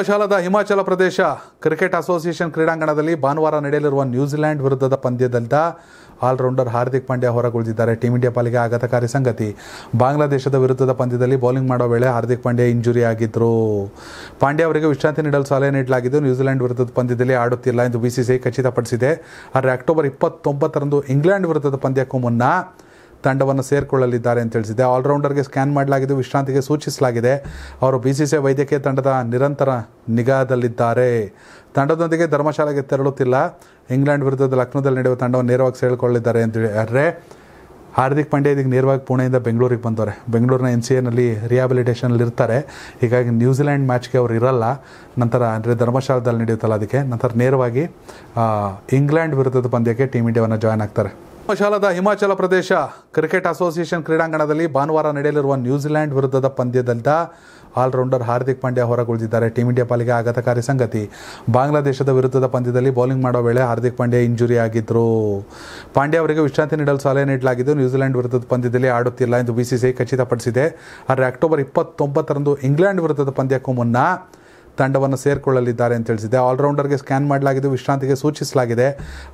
ಧರ್ಮಶಾಲಾದ ಹಿಮಾಚಲ ಪ್ರದೇಶ cricket association ಕ್ರೀಡಾಂಗಣದಲ್ಲಿ ಭಾನುವಾರ ನಡೆಯಲಿರುವ ನ್ಯೂಜಿಲೆಂಡ್ ವಿರುದ್ಧದ ಪಂದ್ಯದಂತ ಆಲ್ರೌಂಡರ್ ಹಾರ್ದಿಕ್ ಪಾಂಡ್ಯ ಹೊರಗುಳಿದಿದ್ದಾರೆ ಟೀಂ ಇಂಡಿಯಾ ಪಾಲಿಗೆ ಆಘಾತಕಾರಿ ಸಂಗತಿ ಬಾಂಗ್ಲಾದೇಶದ ವಿರುದ್ಧದ ಪಂದ್ಯದಲ್ಲಿ ಬೌಲಿಂಗ್ ಮಾಡುವ ವೇಳೆ ಹಾರ್ದಿಕ್ ಪಾಂಡ್ಯ ಇಂಜುರಿ ಆಗಿದ್ದರು ಪಾಂಡ್ಯ ಅವರಿಗೆ ವಿಶ್ರಾಂತಿ ನೀಡಲು ಸಲಹೆ ನೀಡಲಾಗಿದ್ದು ನ್ಯೂಜಿಲೆಂಡ್ ವಿರುದ್ಧದ ಪಂದ್ಯದಲ್ಲಿ ಆಡುತ್ತಿಲ್ಲ ಎಂದು ಬಿಸಿಸಿಐ ಖಚಿತಪಡಿಸಿದೆ ಆದರೆ ಅಕ್ಟೋಬರ್ ಇಪ್ಪತ್ತೊಂಬತ್ತರಂದು ಇಂಗ್ಲೆಂಡ್ ವಿರುದ್ಧದ ಪಂದ್ಯಕ್ಕೂ ಮುನ್ನ ತಂಡವನ್ನು ಸೇರಿಕೊಳ್ಳಲಿದ್ದಾರೆ ಅಂತ ತಿಳಿಸಿದೆ ಆಲ್ರೌಂಡರ್ಗೆ ಸ್ಕ್ಯಾನ್ ಮಾಡಲಾಗಿದೆ ವಿಶ್ರಾಂತಿಗೆ ಸೂಚಿಸಲಾಗಿದೆ ಅವರು ಬಿ ಸಿ ಸಿ ವೈದ್ಯಕೀಯ ತಂಡದ ನಿರಂತರ ನಿಗಾದಲ್ಲಿದ್ದಾರೆ ತಂಡದೊಂದಿಗೆ ಧರ್ಮಶಾಲೆಗೆ ತೆರಳುತ್ತಿಲ್ಲ ಇಂಗ್ಲೆಂಡ್ ವಿರುದ್ಧದ ಲಕ್ನೋದಲ್ಲಿ ನಡೆಯುವ ತಂಡವನ್ನು ನೇರವಾಗಿ ಸೇರಿಕೊಳ್ಳಿದ್ದಾರೆ ಅಂತ ಹೇಳಿದರೆ ಹಾರ್ದಿಕ್ ಪಾಂಡ್ಯ ಇದೀಗ ನೇರವಾಗಿ ಪುಣೆಯಿಂದ ಬೆಂಗಳೂರಿಗೆ ಬಂದವರೆ ಬೆಂಗಳೂರಿನ ಎನ್ ಸಿ ಎನಲ್ಲಿ ರಿಯಾಬಿಲಿಟೇಷನಲ್ಲಿ ಇರ್ತಾರೆ ಹೀಗಾಗಿ ನ್ಯೂಜಿಲ್ಯಾಂಡ್ ಮ್ಯಾಚ್ಗೆ ಅವರು ಇರಲ್ಲ ನಂತರ ಅಂದರೆ ಧರ್ಮಶಾಲದಲ್ಲಿ ನಡೆಯುತ್ತಲ್ಲ ಅದಕ್ಕೆ ನಂತರ ನೇರವಾಗಿ ಇಂಗ್ಲೆಂಡ್ ವಿರುದ್ಧದ ಪಂದ್ಯಕ್ಕೆ ಟೀಮ್ ಇಂಡಿಯಾವನ್ನು ಜಾಯ್ನ್ ಆಗ್ತಾರೆ ಧರ್ಮಶಾಲಾದ ಹಿಮಾಚಲ ಪ್ರದೇಶ ಕ್ರಿಕೆಟ್ ಅಸೋಸಿಯೇಷನ್ ಕ್ರೀಡಾಂಗಣದಲ್ಲಿ ಭಾನುವಾರ ನಡೆಯಲಿರುವ ನ್ಯೂಜಿಲೆಂಡ್ ವಿರುದ್ಧದ ಪಂದ್ಯದಿಂದ ಆಲ್ರೌಂಡರ್ ಹಾರ್ದಿಕ್ ಪಾಂಡ್ಯ ಹೊರಗುಳಿದಿದ್ದಾರೆ ಟೀಂ ಇಂಡಿಯಾ ಪಾಲಿಗೆ ಆಘಾತಕಾರಿ ಸಂಗತಿ ಬಾಂಗ್ಲಾದೇಶದ ವಿರುದ್ಧದ ಪಂದ್ಯದಲ್ಲಿ ಬೌಲಿಂಗ್ ಮಾಡುವ ವೇಳೆ ಹಾರ್ದಿಕ್ ಪಾಂಡ್ಯ ಇಂಜುರಿ ಆಗಿದ್ದರು ಪಾಂಡ್ಯ ಅವರಿಗೆ ವಿಶ್ರಾಂತಿ ನೀಡಲು ಸಲಹೆ ನೀಡಲಾಗಿದ್ದು ನ್ಯೂಜಿಲೆಂಡ್ ವಿರುದ್ಧದ ಪಂದ್ಯದಲ್ಲಿ ಆಡುತ್ತಿಲ್ಲ ಎಂದು ಬಿಸಿಸಿಐ ಖಚಿತಪಡಿಸಿದೆ ಆದರೆ ಅಕ್ಟೋಬರ್ ಇಪ್ಪತ್ತೊಂಬತ್ತರಂದು ಇಂಗ್ಲೆಂಡ್ ವಿರುದ್ಧದ ಪಂದ್ಯಕ್ಕೂ ಮುನ್ನ ತಂಡವನ್ನು ಸೇರಿಕೊಳ್ಳಲಿದ್ದಾರೆ ಅಂತ ತಿಳಿಸಿದೆ ಆಲ್ರೌಂಡರ್ಗೆ ಸ್ಕ್ಯಾನ್ ಮಾಡಲಾಗಿದ್ದು ವಿಶ್ರಾಂತಿಗೆ ಸೂಚಿಸಲಾಗಿದೆ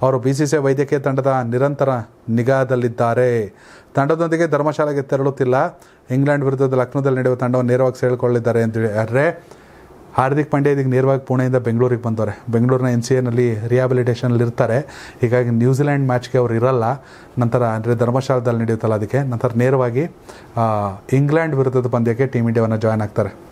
ಅವರು ಬಿ ಸಿ ಸಿ ವೈದ್ಯಕೀಯ ತಂಡದ ನಿರಂತರ ನಿಗಾದಲ್ಲಿದ್ದಾರೆ ತಂಡದೊಂದಿಗೆ ಧರ್ಮಶಾಲೆಗೆ ತೆರಳುತ್ತಿಲ್ಲ ಇಂಗ್ಲೆಂಡ್ ವಿರುದ್ಧದ ಲಕ್ನೋದಲ್ಲಿ ನಡೆಯುವ ತಂಡವನ್ನು ನೇರವಾಗಿ ಸೇರಿಕೊಳ್ಳಿದ್ದಾರೆ ಅಂತ ಆದರೆ ಹಾರ್ದಿಕ್ ಪಾಂಡ್ಯ ಇದೀಗ ನೇರವಾಗಿ ಪುಣೆಯಿಂದ ಬೆಂಗಳೂರಿಗೆ ಬಂದವರೆ ಬೆಂಗಳೂರಿನ ಎನ್ ಸಿ ಎನಲ್ಲಿ ರಿಹಾಬಿಲಿಟೇಷನಲ್ಲಿ ಇರ್ತಾರೆ ಹೀಗಾಗಿ ನ್ಯೂಜಿಲ್ಯಾಂಡ್ ಮ್ಯಾಚ್ಗೆ ಅವರು ಇರಲ್ಲ ನಂತರ ಅಂದರೆ ಧರ್ಮಶಾಲದಲ್ಲಿ ನಡೆಯುತ್ತಲ್ಲ ಅದಕ್ಕೆ ನಂತರ ನೇರವಾಗಿ ಇಂಗ್ಲೆಂಡ್ ವಿರುದ್ಧದ ಪಂದ್ಯಕ್ಕೆ ಟೀಮ್ ಇಂಡಿಯಾವನ್ನು ಜಾಯ್ನ್ ಆಗ್ತಾರೆ